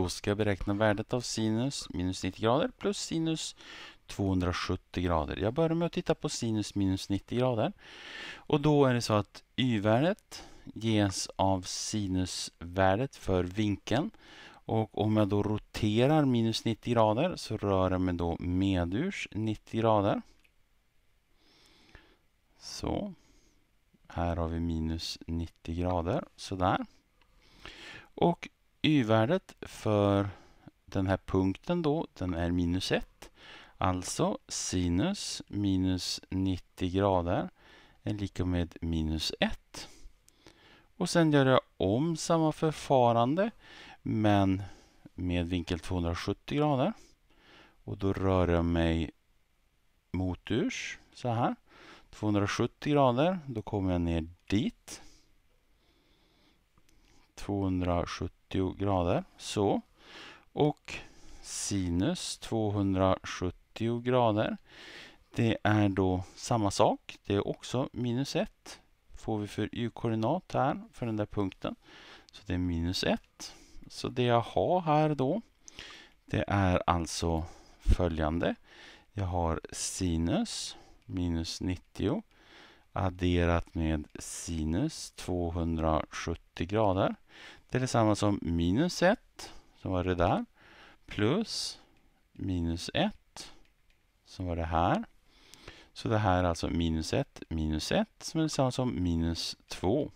Då ska jag beräkna värdet av sinus minus 90 grader plus sinus 270 grader. Jag börjar med att titta på sinus minus 90 grader. Och då är det så att y-värdet ges av sinusvärdet för vinkeln. Och om jag då roterar minus 90 grader så rör jag mig då medurs 90 grader. Så. Här har vi minus 90 grader, sådär. Och Y-värdet för den här punkten då, den är minus 1. Alltså sinus minus 90 grader är lika med minus 1. Och sen gör jag om samma förfarande men med vinkel 270 grader. Och då rör jag mig moturs så här. 270 grader, då kommer jag ner dit. 270 grader. Så. Och sinus 270 grader. Det är då samma sak. Det är också minus 1. Får vi för y-koordinat här för den där punkten. Så det är minus 1. Så det jag har här då. Det är alltså följande. Jag har sinus minus 90 adderat med sinus 270 grader. Det är detsamma som minus 1, som var det där, plus minus 1, som var det här. Så det här är alltså minus 1 minus 1 som är detsamma som minus 2.